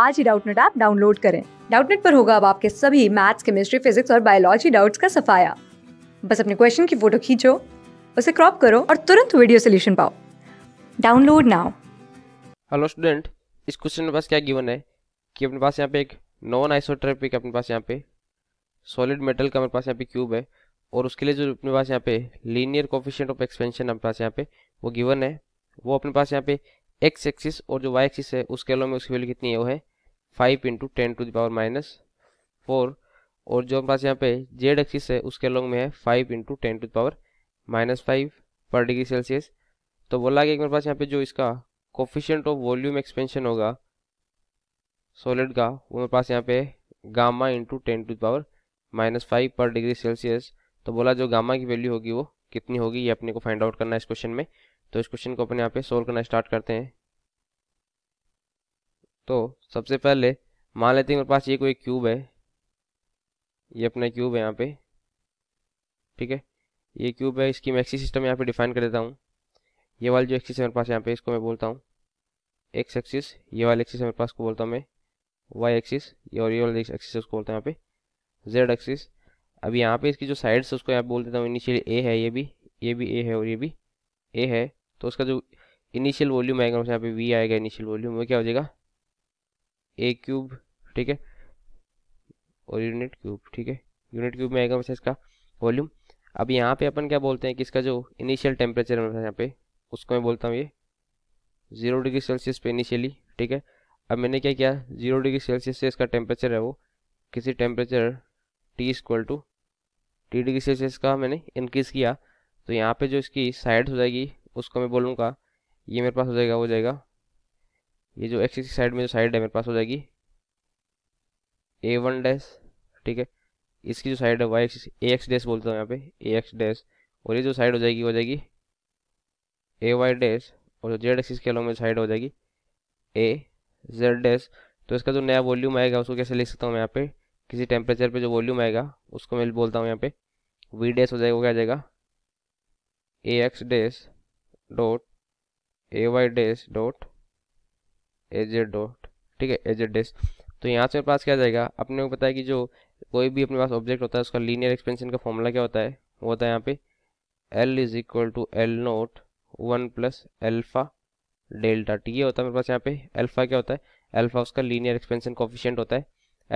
आज ही Doubtnut app download करें डाउटनेट पर होगा अब आपके सभी मैथ्स केमिस्ट्री फिजिक्स और बायोलॉजी डाउट्स का सफाया बस अपने क्वेश्चन की फोटो खींचो उसे क्रॉप करो और तुरंत वीडियो सोल्यूशन पाओ डाउनलोड नाउ हेलो स्टूडेंट इस क्वेश्चन में पास क्या गिवन है कि अपने पास यहाँ पे एक नॉन आइसोट्रेपिक अपने पास यहाँ पे सॉलिड मेटल का हमारे पास यहाँ पे क्यूब है और उसके लिए जो अपने पास यहाँ पे लीनियर कोफिशियंट ऑफ एक्सपेंशन अपने पास यहाँ पे वो गिवन है वो अपने पास यहाँ पे एक्स एक्सिस और जो वाई एक्सिस है उसके अलावा में उसकी वैल्यू कितनी है वो है five into ten to the power minus four और जो हमारे पास यहाँ पे जेड एक्सिस है उसके लॉन्ग में है five into ten to the power power minus five per degree Celsius तो बोला गया कि मेरे पास यहाँ पे जो इसका कोफिशेंट ऑफ वॉल्यूम एक्सपेंशन होगा सॉलिड का वो मेरे पास यहाँ पे gamma into ten to power minus five per degree Celsius तो बोला जो गामा की वैल्यू होगी वो कितनी होगी ये अपने को फाइंड आउट करना है इस क्वेश्चन में तो इस क्वेश्चन को अपने यहाँ पे सोल्व करना स्टार्ट करते हैं तो सबसे पहले मान लेते हैं मेरे पास ये कोई क्यूब है ये अपना क्यूब है यहाँ पे ठीक है ये क्यूब है इसकी मैं एक्सी सिस्टम यहाँ पे डिफाइन कर देता हूँ ये वाली जो एक्सिस है मेरे पास यहाँ पे इसको मैं बोलता हूँ एक्स एक्सिस ये वाली एक्सिस मेरे पास को बोलता हूँ मैं वाई एक्सिस ये और ये वाली एक्सिस उसको बोलता हूँ यहाँ पे जेड एक्सिस अब यहाँ पे इसकी जो साइड्स उसको यहाँ बोल देता हूँ इनिशियल ए है ये भी ये भी ए है और ये भी ए है तो उसका जो इनिशियल वॉल्यूम आएगा यहाँ पे वी आएगा इनिशियल वॉल्यूम वो क्या हो जाएगा ए क्यूब ठीक है और यूनिट क्यूब ठीक है यूनिट क्यूब में आएगा वैसे इसका वॉल्यूम अब यहाँ पे अपन क्या बोलते हैं कि इसका जो इनिशियल टेम्परेचर है यहाँ पे उसको मैं बोलता हूँ ये ज़ीरो डिग्री सेल्सियस पे इनिशियली ठीक है अब मैंने क्या किया ज़ीरो डिग्री सेल्सियस से इसका टेम्परेचर है वो किसी temperature T equal to T degree celsius का मैंने इनक्रीज किया तो यहाँ पे जो इसकी साइड हो जाएगी उसको मैं बोलूँगा ये मेरे पास हो जाएगा हो जाएगा ये जो एक्सिस की साइड में जो साइड है मेरे पास हो जाएगी ए वन डैश ठीक है इसकी जो साइड है Y axis A X dash बोलता हूँ यहाँ पे ए एक्स डैश और ये जो साइड हो जाएगी हो जाएगी ए वाई डैश और जो जेड एक्सिस के अलावा साइड हो जाएगी ए जेड डैश तो इसका जो नया वॉल्यूम आएगा उसको कैसे लिख सकता हूँ यहाँ पे किसी टेम्परेचर पे जो वॉल्यूम आएगा उसको मैं बोलता हूँ यहाँ पे वी डैश हो जाएगा वो क्या जाएगा A X dash dot A Y dash dot edge dot ठीक है एज डेस तो यहाँ से पास क्या जाएगा अपने को पता है कि जो कोई भी अपने पास ऑब्जेक्ट होता है उसका लीनियर एक्सपेंशन का फॉर्मूला क्या होता है वो होता है यहाँ पे L is equal to L naught one plus alpha delta T ये होता है मेरे पास यहाँ पे एल्फा क्या होता है एल्फा उसका लीनियर एक्सपेंशन कॉफिशियंट होता है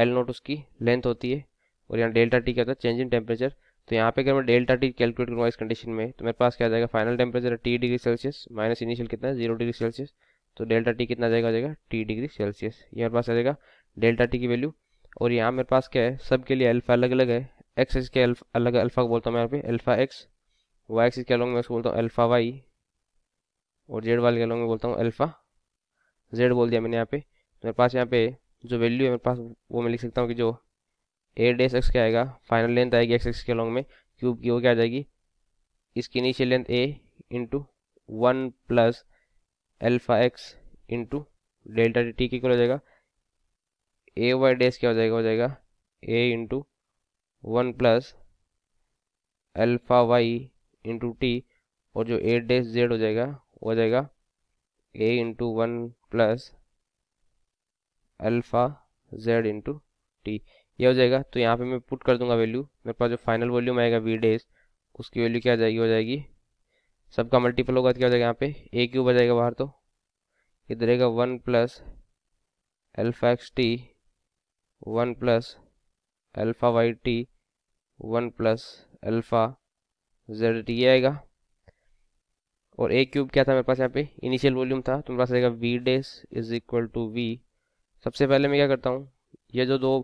एल नोट उसकी लेंथ होती है और यहाँ डेल्टा टी क्या होता है चेंज इन टेम्परेचर तो यहाँ पे अगर मैं डेल्टा टी कैलकुलेट करूँगा इस कंडीशन में तो मेरे पास क्या जाएगा final temperature T degree celsius minus initial कितना है जीरो डिग्री सेल्सियस तो डेल्टा टी कितना जाएगा जाएगा टी डिग्री सेल्सियस ये मेरे पास आ जाएगा डेल्टा टी की वैल्यू और यहाँ मेरे पास क्या है सबके लिए अल्फा अलग अलग है एक्स एक्स अल्फा अलग अल्फा को बोलता हूँ मैं यहाँ पे अल्फा एक्स वाई एक्स के अलॉन्ग में उसको बोलता हूँ अल्फा वाई और जेड वाले के अलॉन्ग में बोलता हूँ अल्फा जेड बोल दिया मैंने यहाँ पे तो मेरे पास यहाँ पे जो वैल्यू है मेरे पास वो मैं लिख सकता हूँ कि जो ए डेस एक्स क्या आएगा फाइनल लेंथ आएगी एक्स एक्स के अलॉन्ग में क्यूब की वो क्या आ जाएगी इसकी initial length A into one plus alpha X into delta T T equal हो जाएगा ए वाई डेस क्या हो जाएगा हो जाएगा A into one plus alpha Y into T और जो ए डेस जेड हो जाएगा वो हो जाएगा A into one plus alpha Z into T ये हो जाएगा तो यहाँ पे मैं पुट कर दूंगा वैल्यू मेरे पास जो फाइनल वॉल्यूम आएगा वी डेस उसकी वैल्यू क्या जाएगी हो जाएगी सबका मल्टीपल होगा तो क्या हो जाएगा यहाँ पे ए क्यूब आ जाएगा बाहर तो इधर तो रहेगा one plus alpha X T one plus alpha Y T one plus alpha Z T आएगा और ए क्यूब क्या था मेरे पास यहाँ पे इनिशियल वॉल्यूम था तो मेरे पास आएगा वी डेस इज इक्वल टू वी सबसे पहले मैं क्या करता हूँ ये जो दो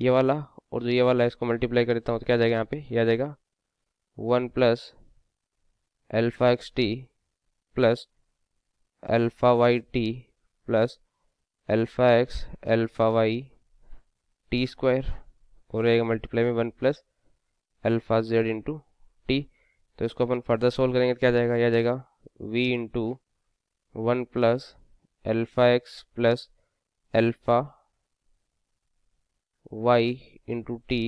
ये वाला और जो ये वाला है इसको मल्टीप्लाई कर देता हूँ तो क्या जाएगा यहाँ पे यह आ जाएगा one plus alpha X T plus alpha Y T plus alpha X alpha Y T square और रहेगा मल्टीप्लाई में one plus alpha Z into T तो इसको अपन फर्दर सोल्व करेंगे तो क्या जाएगा यह जाएगा V into one plus alpha X plus alpha Y into T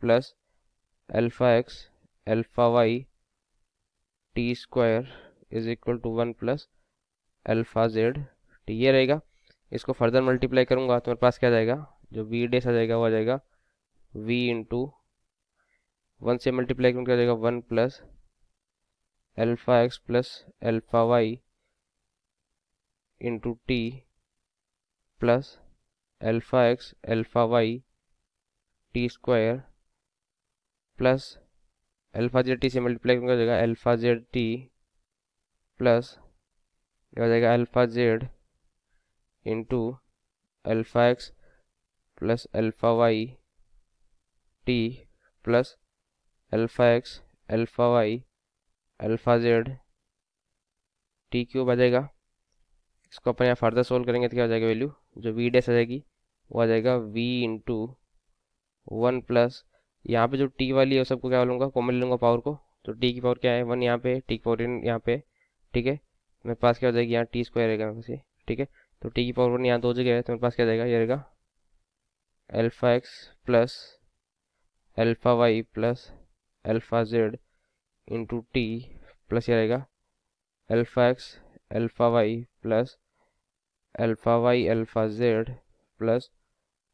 plus alpha X alpha Y T square is equal to one plus alpha Z T ये रहेगा इसको फर्दर मल्टीप्लाई करूँगा तो मेरे पास क्या जाएगा जो वी डेस आ जाएगा वो आ जाएगा वी इंटू वन से मल्टीप्लाई करूँ क्या जाएगा one plus alpha X plus alpha Y into T plus alpha X alpha Y T square plus alpha Z T से मल्टीप्लाई करूँगा जाएगा अल्फा जेड टी प्लस हो जाएगा alpha Z into alpha X plus alpha Y T plus alpha X alpha Y alpha Z T cube आ जाएगा इसको अपन यहाँ further solve करेंगे तो क्या हो जाएगा वैल्यू जो वी डेस आ जाएगी वो आ जाएगा वी इंटू वन प्लस यहाँ पे जो टी वाली है सबको क्या लूँगा कॉमन लूँगा पावर को तो टी की पावर क्या है वन यहाँ पे टी की पावर यहाँ पे ठीक है मेरे पास क्या हो जाएगी यहाँ टी स्क्वायर रहेगा मेरे पास ये ठीक है तो टी की पावर वन यहाँ दो जगह है तो मेरे पास क्या जाएगा ये रहेगा alpha X plus alpha Y plus alpha Z into T plus ये रहेगा alpha X alpha Y plus alpha Y alpha Z plus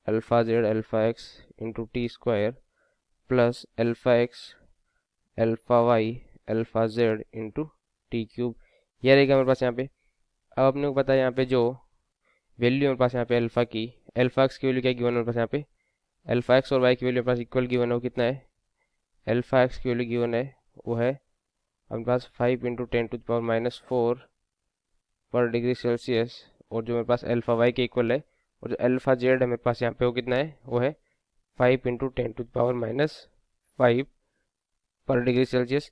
alpha Z alpha X into T square plus alpha X alpha Y alpha Z into T cube यह रहेगा मेरे पास यहाँ पे अब आपने को पता है यहाँ पे जो वैल्यू मेरे पास यहाँ पे अल्फा की अल्फा एक्स की वैल्यू क्या गिवन मेरे पास यहाँ पे अल्फा एक्स और वाई की वैल्यू मेरे पास इक्वल गिवन है वो कितना है अल्फा एक्स की वैल्यू गिवन है वो है अपने पास five into ten to power minus four per degree celsius और जो मेरे पास अल्फा वाई के इक्वल है और जो अल्फा जेड है मेरे पास यहाँ पे वो कितना है वो है five into ten to power minus five per degree celsius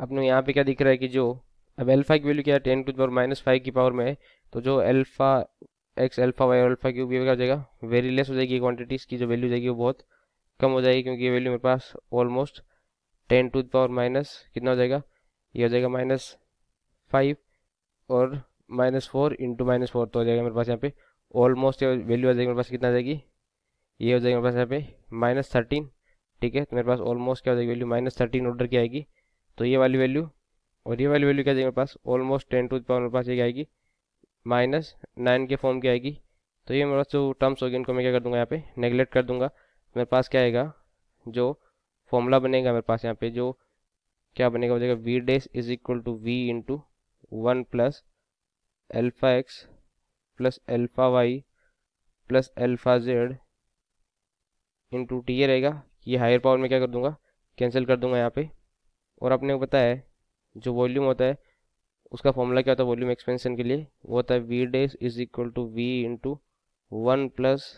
अपने यहाँ पे क्या दिख रहा है कि जो अब एल्फा की वैल्यू क्या है ten to power minus five की पावर में है तो जो एल्फा एक्स एल्फा वाई और क्यूब क्या हो जाएगा वेरी लेस हो जाएगी क्वान्टिटीज़ इसकी जो वैल्यू जाएगी वो बहुत कम हो जाएगी क्योंकि ये वैल्यू मेरे पास almost ten to power minus कितना हो जाएगा ये हो जाएगा माइनस फाइव और minus four into minus four तो हो जाएगा मेरे पास यहाँ पे ऑलमोस्ट ये वैल्यू आ जाएगी मेरे पास कितना आ जाएगी ये हो जाएगा मेरे पास यहाँ पे माइनस थर्टीन ठीक है तो मेरे पास ऑलमोस्ट क्या हो जाएगी वैल्यू माइनस थर्टीन ऑर्डर की आएगी तो ये वाली वैल्यू और ये वाली वैल्यू क्या जाएगी मेरे पास ऑलमोस्ट टेन टू पावर मेरे पास ये आएगी माइनस नाइन के फॉर्म की आएगी तो ये मेरे पास जो टर्म्स होगी इनको मैं क्या कर दूंगा यहाँ पे नेगलेक्ट कर दूंगा तो मेरे पास क्या आएगा जो फॉर्मूला बनेगा मेरे पास यहाँ पे जो क्या बनेगा हो जाएगा वी डेस is equal to V into one plus alpha X plus alpha Y plus alpha Z into T ये रहेगा ये हायर पावर में क्या कर दूंगा कैंसिल कर दूंगा यहाँ पे और आपने को पता है जो वॉल्यूम होता है उसका फॉर्मूला क्या होता है वॉल्यूम एक्सपेंशन के लिए वो होता है वी डे is equal to V into one plus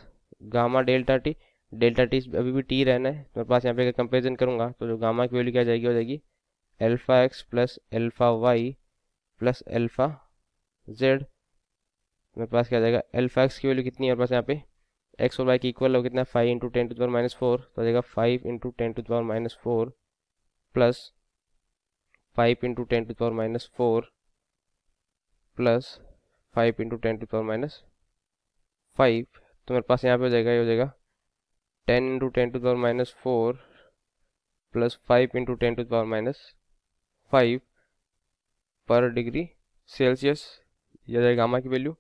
gamma delta T delta T अभी भी टी रहना है तो मेरे पास यहाँ पे कंपेरिजन करूँगा तो जो गामा की वैल्यू क्या जाएगी हो जाएगी alpha X plus alpha Y plus alpha Z मेरे पास क्या जाएगा एल्फ़ा एक्स की वैल्यू कितनी है मेरे पास यहाँ पे एक्स और वाई की इक्वल हो कितना five into ten to the power minus four तो आ जाएगा five into ten to the power minus four plus five into ten to the power minus four plus five into ten to the power minus five तो मेरे पास यहाँ पे हो जाएगा ये हो जाएगा ten into ten to the power minus four plus five into ten to the power minus five per degree celsius यह जाएगा गामा की वैल्यू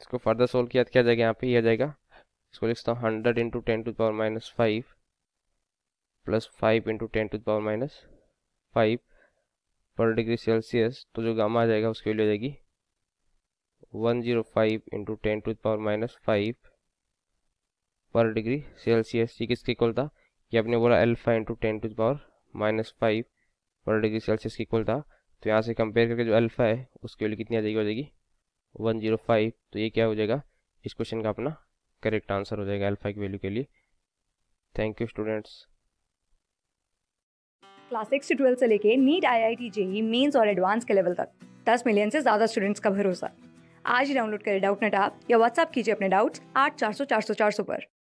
इसको फर्दर सोल्व किया तो क्या जाएगा यहाँ पे यह जाएगा इसको लिखता हूँ hundred into ten to power minus five plus five into ten to power minus five per degree Celsius तो जो गामा आ जाएगा उसकी वैल्यू आ जाएगी one zero five into ten to power minus five per degree Celsius ये किसके equal था ये आपने बोला alpha into ten to power minus five per degree Celsius की इक्वल था तो यहाँ से कंपेयर करके जो अल्फा है उसकी वैल्यू कितनी आ जाएगी हो जाएगी वन जीरो फाइव तो ये क्या हो जाएगा इस क्वेश्चन का अपना करेक्ट आंसर हो जाएगा अल्फा की वैल्यू के लिए thank you students class six से ट्वेल्थ से लेके NEET I I T JEE Mains और एडवांस के लेवल तक दस मिलियन से ज़्यादा स्टूडेंट्स का भरोसा आज ही डाउनलोड करें डाउट नेट आप या व्हाट्सअप कीजिए अपने डाउट्स आठ चार सौ चार सौ चार सौ पर